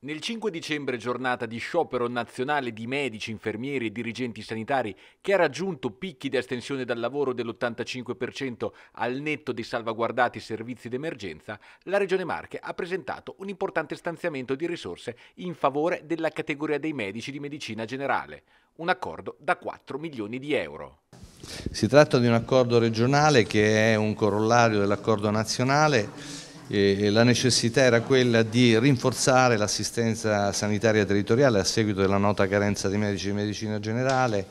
Nel 5 dicembre, giornata di sciopero nazionale di medici, infermieri e dirigenti sanitari, che ha raggiunto picchi di astensione dal lavoro dell'85% al netto dei salvaguardati servizi d'emergenza, la Regione Marche ha presentato un importante stanziamento di risorse in favore della categoria dei medici di medicina generale, un accordo da 4 milioni di euro. Si tratta di un accordo regionale che è un corollario dell'accordo nazionale la necessità era quella di rinforzare l'assistenza sanitaria territoriale a seguito della nota carenza di medici di medicina generale,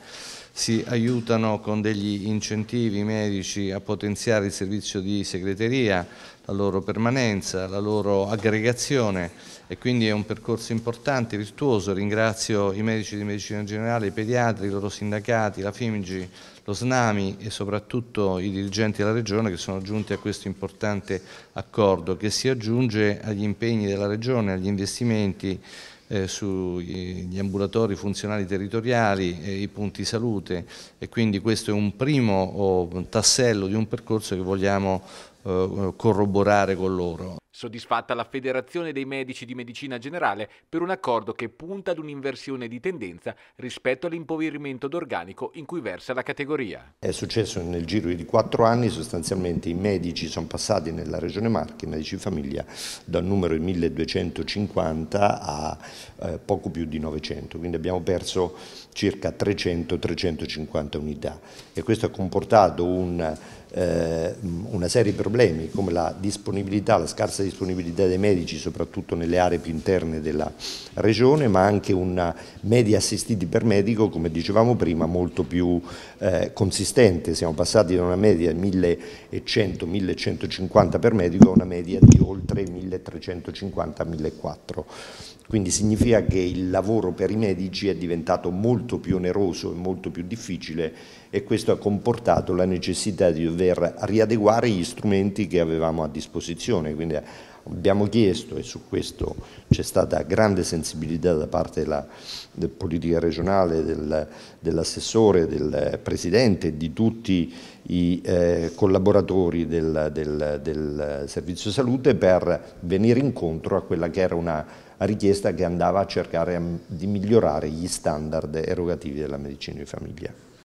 si aiutano con degli incentivi medici a potenziare il servizio di segreteria, la loro permanenza, la loro aggregazione e quindi è un percorso importante, virtuoso. Ringrazio i medici di medicina generale, i pediatri, i loro sindacati, la FIMGI, lo SNAMI e soprattutto i dirigenti della Regione che sono giunti a questo importante accordo che si aggiunge agli impegni della Regione, agli investimenti eh, sugli ambulatori funzionali territoriali, e i punti salute e quindi questo è un primo oh, tassello di un percorso che vogliamo eh, corroborare con loro soddisfatta la Federazione dei Medici di Medicina Generale per un accordo che punta ad un'inversione di tendenza rispetto all'impoverimento d'organico in cui versa la categoria. È successo nel giro di quattro anni, sostanzialmente i medici sono passati nella Regione Marche, i medici di famiglia, dal numero di 1250 a eh, poco più di 900, quindi abbiamo perso circa 300-350 unità e questo ha comportato un eh, una serie di problemi come la disponibilità, la scarsa disponibilità dei medici soprattutto nelle aree più interne della regione ma anche una media assistiti per medico come dicevamo prima molto più eh, consistente, siamo passati da una media di 1100-1150 per medico a una media di oltre 1350-1400 quindi significa che il lavoro per i medici è diventato molto più oneroso e molto più difficile e questo ha comportato la necessità di dover dover riadeguare gli strumenti che avevamo a disposizione, quindi eh, abbiamo chiesto e su questo c'è stata grande sensibilità da parte della, del politica regionale, del, dell'assessore, del presidente, di tutti i eh, collaboratori del, del, del servizio salute per venire incontro a quella che era una richiesta che andava a cercare di migliorare gli standard erogativi della medicina di famiglia.